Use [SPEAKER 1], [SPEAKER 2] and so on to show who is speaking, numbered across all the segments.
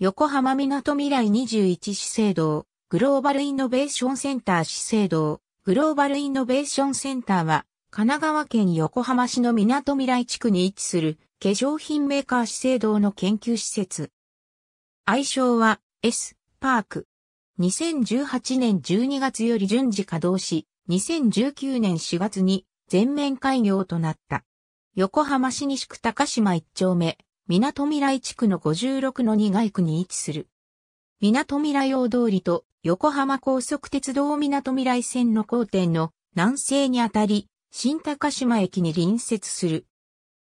[SPEAKER 1] 横浜みなとみらい21資生堂、グローバルイノベーションセンター資生堂、グローバルイノベーションセンターは、神奈川県横浜市のみなとみらい地区に位置する、化粧品メーカー資生堂の研究施設。愛称は、S、パーク。2018年12月より順次稼働し、2019年4月に全面開業となった。横浜市西区高島1丁目、港未来地区の56の2街区に位置する。港未来大通りと横浜高速鉄道港未来線の交点の南西にあたり、新高島駅に隣接する。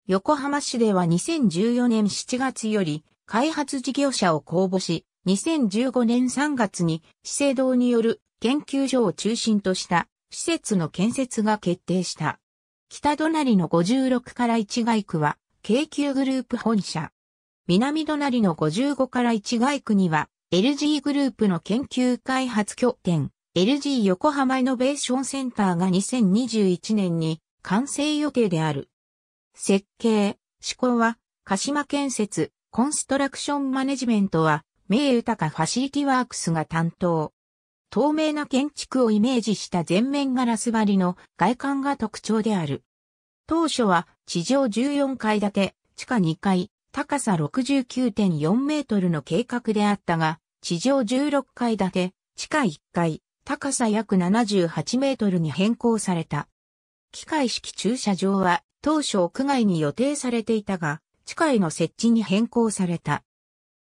[SPEAKER 1] 横浜市では2014年7月より開発事業者を公募し、2015年3月に資生堂による研究所を中心とした施設の建設が決定した。北隣の56から1街区は京急グループ本社。南隣の55から1街区には、LG グループの研究開発拠点、LG 横浜イノベーションセンターが2021年に完成予定である。設計、施工は、鹿島建設、コンストラクションマネジメントは、名豊かファシリティワークスが担当。透明な建築をイメージした全面ガラス張りの外観が特徴である。当初は地上14階建て、地下2階、高さ69.4メートルの計画であったが、地上16階建て、地下1階、高さ約78メートルに変更された。機械式駐車場は当初屋外に予定されていたが、地下への設置に変更された。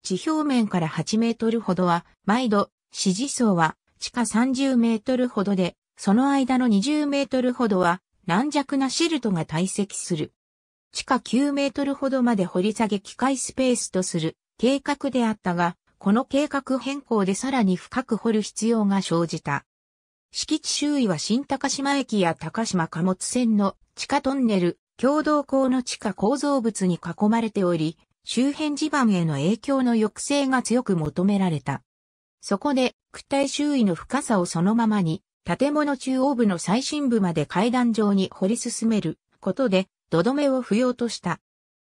[SPEAKER 1] 地表面から8メートルほどは、毎度、支持層は地下30メートルほどで、その間の20メートルほどは軟弱なシルトが堆積する。地下9メートルほどまで掘り下げ機械スペースとする計画であったが、この計画変更でさらに深く掘る必要が生じた。敷地周囲は新高島駅や高島貨物線の地下トンネル、共同港の地下構造物に囲まれており、周辺地盤への影響の抑制が強く求められた。そこで、躯体周囲の深さをそのままに建物中央部の最深部まで階段状に掘り進めることで、土留めを不要とした。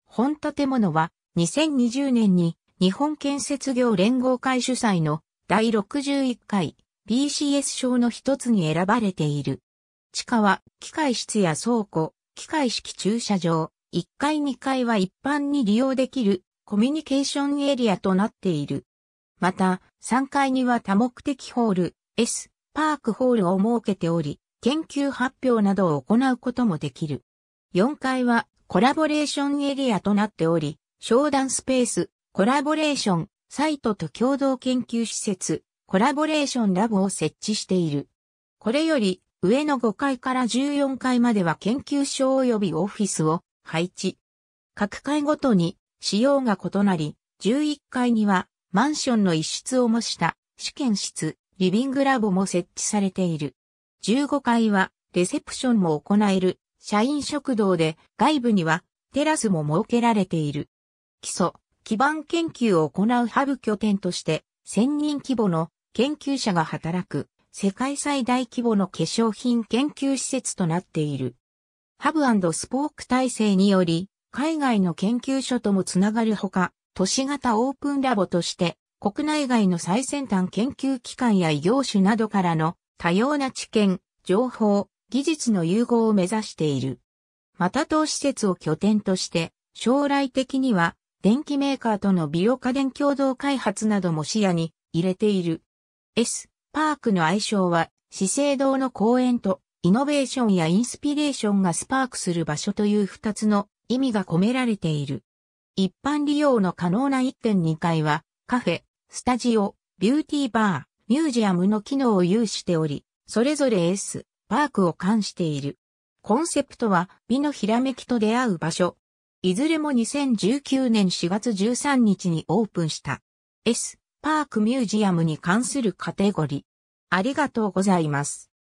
[SPEAKER 1] 本建物は、2020年に日本建設業連合会主催の第61回 BCS 賞の一つに選ばれている。地下は機械室や倉庫、機械式駐車場、1階2階は一般に利用できるコミュニケーションエリアとなっている。また、3階には多目的ホール、S、パークホールを設けており、研究発表などを行うこともできる。4階はコラボレーションエリアとなっており、商談スペース、コラボレーション、サイトと共同研究施設、コラボレーションラボを設置している。これより上の5階から14階までは研究所及びオフィスを配置。各階ごとに仕様が異なり、11階にはマンションの一室を模した試験室、リビングラボも設置されている。15階はレセプションも行える社員食堂で外部にはテラスも設けられている。基礎、基盤研究を行うハブ拠点として1000人規模の研究者が働く世界最大規模の化粧品研究施設となっている。ハブスポーク体制により海外の研究所ともつながるほか、都市型オープンラボとして国内外の最先端研究機関や異業種などからの多様な知見、情報、技術の融合を目指している。また当施設を拠点として、将来的には電気メーカーとの美容家電共同開発なども視野に入れている。S、パークの愛称は資生堂の公園とイノベーションやインスピレーションがスパークする場所という二つの意味が込められている。一般利用の可能な1.2階はカフェ、スタジオ、ビューティーバー、ミュージアムの機能を有しており、それぞれ S、パークを冠している。コンセプトは美のひらめきと出会う場所。いずれも2019年4月13日にオープンした S、パークミュージアムに関するカテゴリー。ありがとうございます。